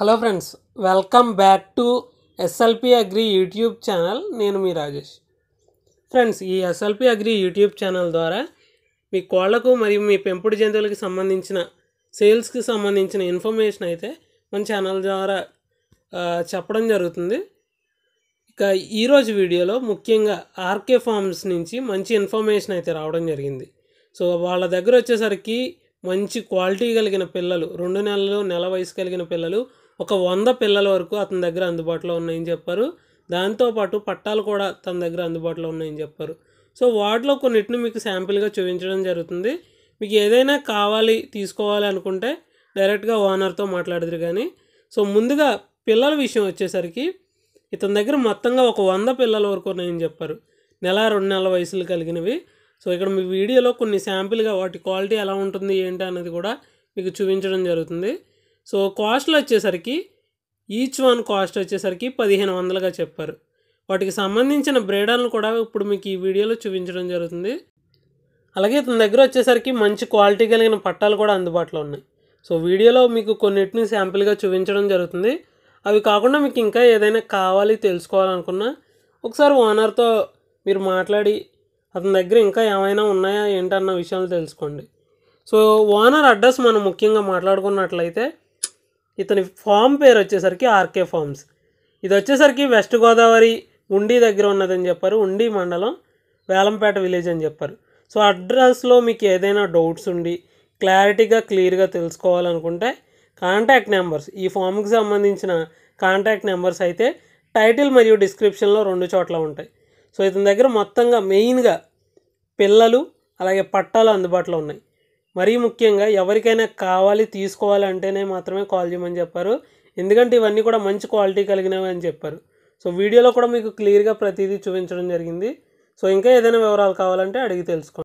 hello friends welcome back to SLP agri YouTube channel నేను మీ Rajesh friends ఈ SLP agri YouTube channel ద్వారా మీ కోళ్లకు మరియు మీ పెంపుడు జంతువులకి సంబంధించిన సేల్స్కి సంబంధించిన ఇన్ఫర్మేషన్ అయితే మన ఛానల్ ద్వారా చెప్పడం జరుగుతుంది ఇక ఈరోజు వీడియోలో ముఖ్యంగా ఆర్కే ఫార్మ్స్ నుంచి మంచి ఇన్ఫర్మేషన్ అయితే రావడం జరిగింది సో వాళ్ళ దగ్గర వచ్చేసరికి మంచి క్వాలిటీ కలిగిన పిల్లలు రెండు నెలలు నెల వయసు కలిగిన పిల్లలు ఒక వంద పిల్లల వరకు అతని దగ్గర అందుబాటులో ఉన్నాయని చెప్పారు దాంతోపాటు పట్టాలు కూడా తన దగ్గర అందుబాటులో ఉన్నాయని చెప్పారు సో వాటిలో కొన్నిటిని మీకు శాంపిల్గా చూపించడం జరుగుతుంది మీకు ఏదైనా కావాలి తీసుకోవాలి అనుకుంటే డైరెక్ట్గా ఓనర్తో మాట్లాడదురు కానీ సో ముందుగా పిల్లల విషయం వచ్చేసరికి ఇతని దగ్గర మొత్తంగా ఒక వంద పిల్లల వరకు ఉన్నాయని చెప్పారు నెల రెండు నెలల వయసులు కలిగినవి సో ఇక్కడ మీ వీడియోలో కొన్ని శాంపిల్గా వాటి క్వాలిటీ ఎలా ఉంటుంది ఏంటి అన్నది కూడా మీకు చూపించడం జరుగుతుంది సో కాస్ట్లు వచ్చేసరికి ఈచ్ వన్ కాస్ట్ వచ్చేసరికి పదిహేను వందలుగా చెప్పారు వాటికి సంబంధించిన బ్రేడాలను కూడా ఇప్పుడు మీకు ఈ వీడియోలో చూపించడం జరుగుతుంది అలాగే తన దగ్గర వచ్చేసరికి మంచి క్వాలిటీ కలిగిన పట్టాలు కూడా అందుబాటులో ఉన్నాయి సో వీడియోలో మీకు కొన్నిటిని శాంపిల్గా చూపించడం జరుగుతుంది అవి కాకుండా మీకు ఇంకా ఏదైనా కావాలి తెలుసుకోవాలనుకున్నా ఒకసారి ఓనర్తో మీరు మాట్లాడి అతని దగ్గర ఇంకా ఏమైనా ఉన్నాయా ఏంటన్న విషయాలు తెలుసుకోండి సో ఓనర్ అడ్రస్ మనం ముఖ్యంగా మాట్లాడుకున్నట్లయితే ఇతని ఫామ్ పేరు వచ్చేసరికి ఆర్కే ఫామ్స్ ఇది వచ్చేసరికి వెస్ట్ గోదావరి ఉండి దగ్గర ఉన్నదని చెప్పారు ఉండి మండలం వేలంపేట విలేజ్ అని చెప్పారు సో అడ్రస్లో మీకు ఏదైనా డౌట్స్ ఉండి క్లారిటీగా క్లియర్గా తెలుసుకోవాలనుకుంటే కాంటాక్ట్ నెంబర్స్ ఈ ఫామ్కి సంబంధించిన కాంటాక్ట్ నెంబర్స్ అయితే టైటిల్ మరియు డిస్క్రిప్షన్లో రెండు చోట్ల ఉంటాయి సో ఇతని దగ్గర మొత్తంగా మెయిన్గా పిల్లలు అలాగే పట్టాలు అందుబాటులో ఉన్నాయి మరీ ముఖ్యంగా ఎవరికైనా కావాలి తీసుకోవాలంటేనే మాత్రమే కాల్ చేయమని చెప్పారు ఎందుకంటే ఇవన్నీ కూడా మంచి క్వాలిటీ కలిగినవి అని చెప్పారు సో వీడియోలో కూడా మీకు క్లియర్గా ప్రతిదీ చూపించడం జరిగింది సో ఇంకా ఏదైనా వివరాలు కావాలంటే అడిగి తెలుసుకోండి